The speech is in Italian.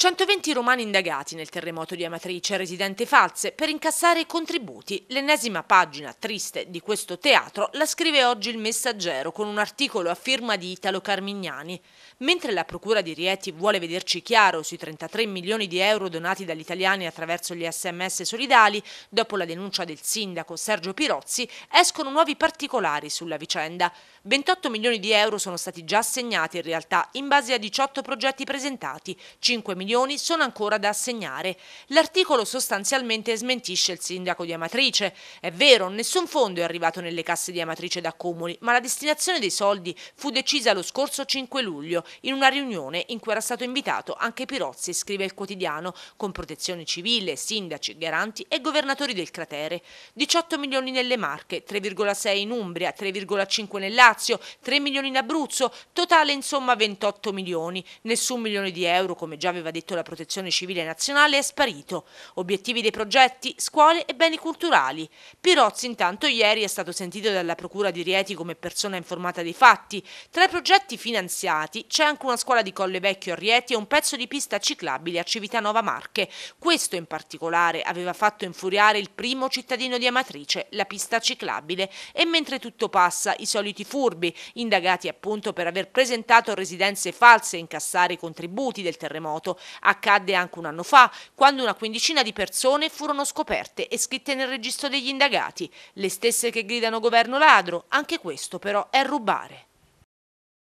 120 romani indagati nel terremoto di Amatrice, residente false, per incassare i contributi. L'ennesima pagina triste di questo teatro la scrive oggi il Messaggero con un articolo a firma di Italo Carmignani. Mentre la Procura di Rieti vuole vederci chiaro sui 33 milioni di euro donati dagli italiani attraverso gli sms solidali, dopo la denuncia del sindaco Sergio Pirozzi, escono nuovi particolari sulla vicenda. 28 milioni di euro sono stati già assegnati in realtà in base a 18 progetti presentati, 5 milioni milioni sono ancora da assegnare. L'articolo sostanzialmente smentisce il sindaco di Amatrice. È vero, nessun fondo è arrivato nelle casse di Amatrice da Comuni, ma la destinazione dei soldi fu decisa lo scorso 5 luglio in una riunione in cui era stato invitato anche Pirozzi, scrive il quotidiano, con protezione civile, sindaci, garanti e governatori del cratere. 18 milioni nelle Marche, 3,6 in Umbria, 3,5 nel Lazio, 3 milioni in Abruzzo, totale insomma 28 milioni. Nessun milione di euro, come già aveva detto detto la Protezione Civile Nazionale, è sparito. Obiettivi dei progetti, scuole e beni culturali. Pirozzi intanto ieri è stato sentito dalla Procura di Rieti come persona informata dei fatti. Tra i progetti finanziati c'è anche una scuola di Colle Vecchio a Rieti e un pezzo di pista ciclabile a Civitanova Marche. Questo in particolare aveva fatto infuriare il primo cittadino di Amatrice, la pista ciclabile. E mentre tutto passa, i soliti furbi, indagati appunto per aver presentato residenze false e incassare i contributi del terremoto, Accadde anche un anno fa, quando una quindicina di persone furono scoperte e scritte nel registro degli indagati, le stesse che gridano governo ladro, anche questo però è rubare.